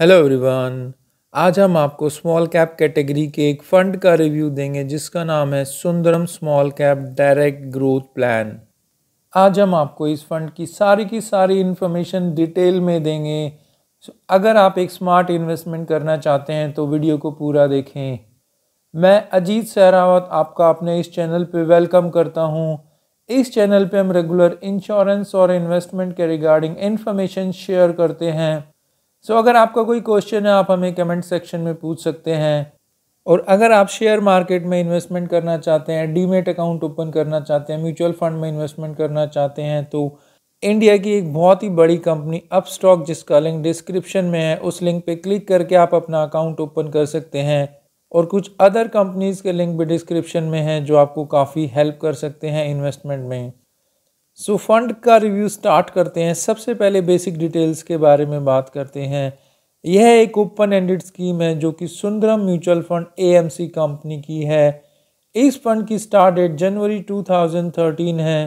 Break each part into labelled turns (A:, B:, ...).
A: hello everyone आज हम आपको स्मॉल कैप कैटेगरी के एक फंड का रिव्यू देंगे जिसका नाम है Sundaram small cap direct growth plan आज हम आपको इस फंड की सारी की सारी इन्फॉर्मेशन डिटेल में देंगे अगर आप एक स्मार्ट इन्वेस्टमेंट करना चाहते हैं तो वीडियो को पूरा देखें मैं अजीत सहरावत आपका अपने इस चैनल पर वेलकम करता हूँ इस चैनल पे हम रेगुलर इंश्योरेंस और इन्वेस्टमेंट के रिगार्डिंग इन्फॉर्मेशन शेयर करते हैं सो so, अगर आपका कोई क्वेश्चन है आप हमें कमेंट सेक्शन में पूछ सकते हैं और अगर आप शेयर मार्केट में इन्वेस्टमेंट करना चाहते हैं डीमेट अकाउंट ओपन करना चाहते हैं म्यूचुअल फंड में इन्वेस्टमेंट करना चाहते हैं तो इंडिया की एक बहुत ही बड़ी कंपनी अपस्टॉक जिसका लिंक डिस्क्रिप्शन में है उस लिंक पर क्लिक करके आप अपना अकाउंट ओपन कर सकते हैं और कुछ अदर कंपनीज़ के लिंक भी डिस्क्रिप्शन में हैं जो आपको काफ़ी हेल्प कर सकते हैं इन्वेस्टमेंट में सो so, फंड का रिव्यू स्टार्ट करते हैं सबसे पहले बेसिक डिटेल्स के बारे में बात करते हैं यह एक ओपन एंडेड स्कीम है जो कि Sundaram mutual fund a company की है इस फंड की स्टार्ट डेट जनवरी 2013 है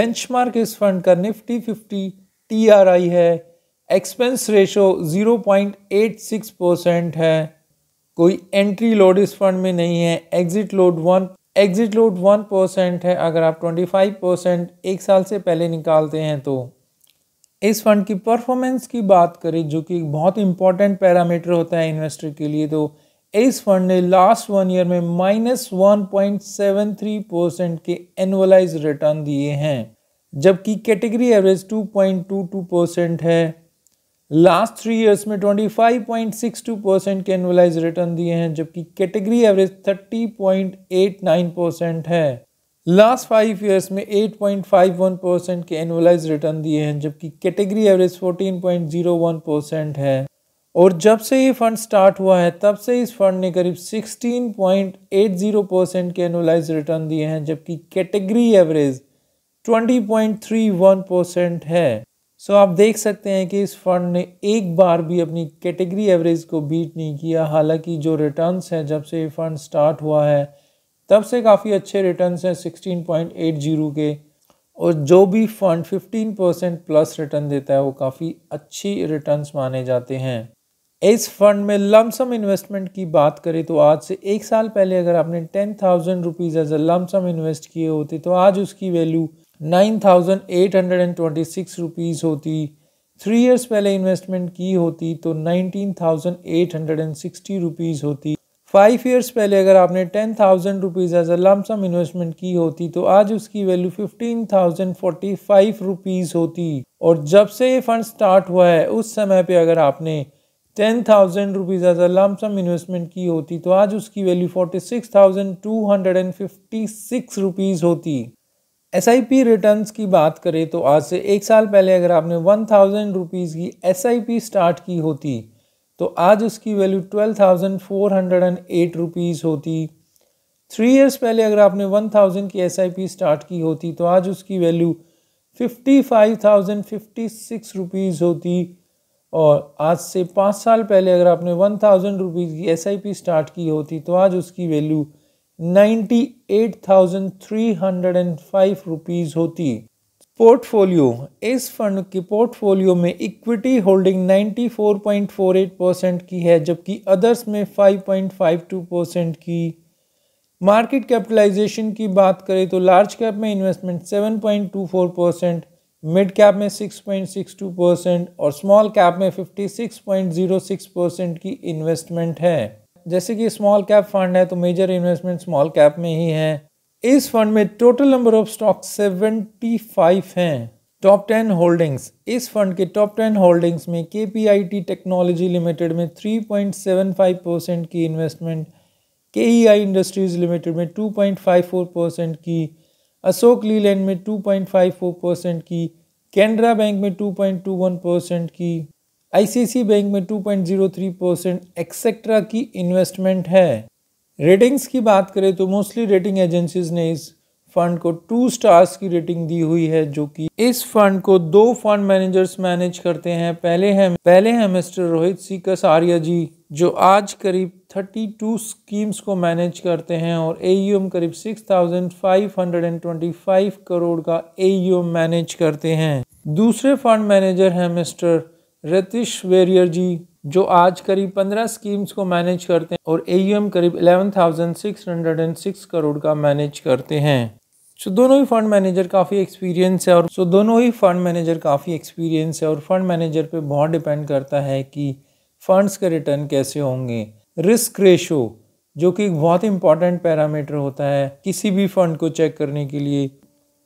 A: बेंचमार्क इस फंड का निफ्टी 50 टीआरआई है एक्सपेंस रेशो 0.86 परसेंट है कोई एंट्री लोड इस फंड में नहीं है exit load one exit load one percent है अगर आप ट्वेंटी फाइव परसेंट एक साल से पहले निकालते हैं तो इस फंड की परफॉर्मेंस की बात करें जो कि बहुत इंपॉर्टेंट पैरामीटर होता है इन्वेस्टर के लिए तो इस फंड ने लास्ट वन ईयर में minus one point seven three percent के एनुअलाइज रिटर्न दिए हैं जबकि category average two point two two percent है लास्ट थ्री इयर्स में 25.62 परसेंट के एनुअलाइज रिटर्न दिए हैं जबकि कैटेगरी एवरेज 30.89 परसेंट है लास्ट फाइव इयर्स में 8.51 परसेंट के एनुअलाइज रिटर्न दिए हैं जबकि कैटेगरी एवरेज 14.01 परसेंट है और जब से ये फंड स्टार्ट हुआ है तब से इस फंड ने करीब 16.80 परसेंट के एनुअलाइज रिटर्न दिए हैं जबकि कैटेगरी एवरेज 20.31 परसेंट है सो आप देख सकते हैं कि इस फंड ने एक बार भी अपनी कैटेगरी एवरेज को बीट नहीं किया हालांकि जो रिटर्न्स हैं जब से ये फंड स्टार्ट हुआ है तब से काफ़ी अच्छे रिटर्न्स हैं सिक्सटीन पॉइंट एट जीरो के और जो भी fund fifteen percent plus return देता है वो काफ़ी अच्छी रिटर्न्स माने जाते हैं इस फंड में लमसम इन्वेस्टमेंट की बात करें तो आज से एक साल पहले अगर आपने ten thousand rupees as a lump sum invest किए होते तो आज उसकी value nine thousand eight hundred and twenty six rupees होती थ्री ईयर्स पहले इन्वेस्टमेंट की होती तो nineteen thousand eight hundred and sixty rupees होती फाइव ईयर्स पहले अगर आपने ten thousand rupees as a lump sum investment की होती तो आज उसकी value fifteen thousand forty five rupees होती और जब से ये फंड स्टार्ट हुआ है उस समय पर अगर आपने ten thousand rupees as a lump sum investment की होती तो आज उसकी value forty six thousand two hundred and fifty six rupees होती एस आई पी रिटर्न की बात करें तो आज से एक साल पहले अगर आपने वन थाउजेंड रुपीज़ की एस आई पी स्टार्ट की होती तो आज उसकी value twelve thousand four hundred and eight rupees होती थ्री इयर्स पहले अगर आपने वन थाउजेंड की एस आई पी स्टार्ट की होती तो आज उसकी value fifty five thousand fifty six rupees होती और आज से पाँच साल पहले अगर आपने वन थाउजेंड रुपीज़ की एस आई पी स्टार्ट की होती तो आज उसकी वैल्यू 98,305 रुपीस होती पोर्टफोलियो इस फंड के पोर्टफोलियो में इक्विटी होल्डिंग 94.48 परसेंट की है जबकि अदर्स में 5.52 परसेंट की मार्केट कैपिटलाइजेशन की बात करें तो लार्ज कैप में इन्वेस्टमेंट 7.24 परसेंट मिड कैप में 6.62 परसेंट और स्मॉल कैप में 56.06 परसेंट की इन्वेस्टमेंट है जैसे कि स्मॉल कैप फंड है तो मेजर इन्वेस्टमेंट स्मॉल कैप में ही है इस फंड में total number of stock seventy five हैं टॉप टेन होल्डिंग्स इस फंड के टॉप टेन होल्डिंग्स में के टेक्नोलॉजी लिमिटेड में फाइव परसेंट की इन्वेस्टमेंट के इंडस्ट्रीज लिमिटेड में फोर परसेंट की अशोक लीलैंड में 2.54 परसेंट की कैनरा बैंक में 2.21 परसेंट की आईसीआईसी बैंक में 2.03 point zero three percent et cetera की इन्वेस्टमेंट है रेटिंग्स की बात करें तो मोस्टली रेटिंग एजेंसीज ने इस फंड को टू स्टार्स की रेटिंग दी हुई है जो कि इस फंड को दो फंड मैनेजर्स मैनेज करते हैं पहले हैं पहले हैं मिस्टर रोहित सी कसारिया जी जो आज करीब 32 स्कीम्स को मैनेज करते हैं और ए करीब 6,525 करोड़ का ए मैनेज करते हैं दूसरे फंड मैनेजर हैं मिस्टर रतीश वेरियर जी जो आज करीब पंद्रह स्कीम्स को मैनेज करते हैं और एयूएम करीब eleven thousand six hundred and six crore का मैनेज करते हैं सो दोनों ही फंड मैनेजर काफ़ी एक्सपीरियंस है और सो दोनों ही फंड मैनेजर काफ़ी एक्सपीरियंस है और फंड मैनेजर पे बहुत डिपेंड करता है कि फंड्स के रिटर्न कैसे होंगे रिस्क रेशो जो कि एक बहुत इंपॉर्टेंट पैरामीटर होता है किसी भी फंड को चेक करने के लिए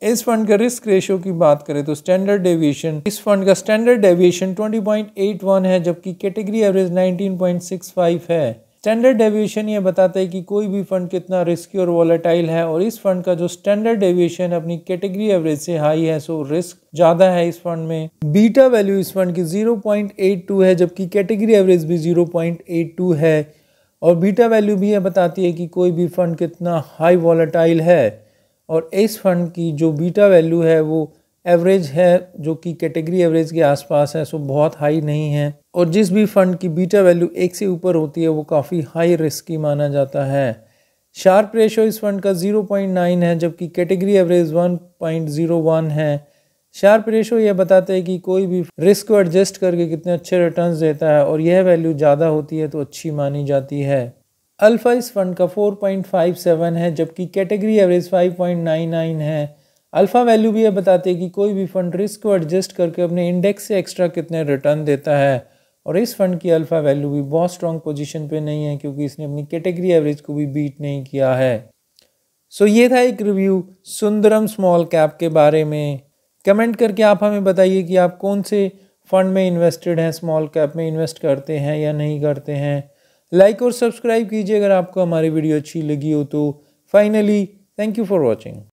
A: इस फंड का रिस्क रेशियो की बात करें तो स्टैंडर्ड डेविएशन इस फंड का स्टैंडर्ड डेविएशन 20.81 है जबकि कैटेगरी एवरेज 19.65 है स्टैंडर्ड डेविएशन ये बताता है कि कोई भी फंड कितना रिस्की और वॉलेटाइल है और इस फंड का जो स्टैंडर्ड डेविएशन अपनी कैटेगरी एवरेज से हाई है सो रिस्क ज़्यादा है इस फंड में बीटा वैल्यू इस फंड की 0.82 है जबकि कैटेगरी एवरेज भी 0.82 है और बीटा वैल्यू भी यह बताती है कि कोई भी फंड कितना हाई वॉलेटाइल है और इस फंड की जो बीटा वैल्यू है वो एवरेज है जो कि कैटेगरी एवरेज के आसपास है सो बहुत हाई नहीं है और जिस भी फंड की बीटा वैल्यू एक से ऊपर होती है वो काफ़ी हाई रिस्की माना जाता है शार्प रेशो इस फंड का 0.9 है जबकि कैटेगरी एवरेज 1.01 है शार्प रेशो यह बताते हैं कि कोई भी रिस्क को एडजस्ट करके कितने अच्छे रिटर्न्स देता है और यह वैल्यू ज़्यादा होती है तो अच्छी मानी जाती है अल्फ़ा इस फंड का 4.57 है जबकि कैटेगरी एवरेज 5.99 है अल्फ़ा वैल्यू भी यह बताते हैं कि कोई भी फंड रिस्क को एडजस्ट करके अपने इंडेक्स से एक्स्ट्रा कितने रिटर्न देता है और इस फंड की अल्फ़ा वैल्यू भी बहुत स्ट्रॉन्ग पोजीशन पे नहीं है क्योंकि इसने अपनी कैटेगरी एवरेज को भी बीट नहीं किया है सो so ये था एक रिव्यू सुंदरम स्मॉल कैप के बारे में कमेंट करके आप हमें बताइए कि आप कौन से फंड में इन्वेस्टेड हैं स्मॉल कैप में इन्वेस्ट करते हैं या नहीं करते हैं लाइक और सब्सक्राइब कीजिए अगर आपको हमारी वीडियो अच्छी लगी हो तो finally thank you for watching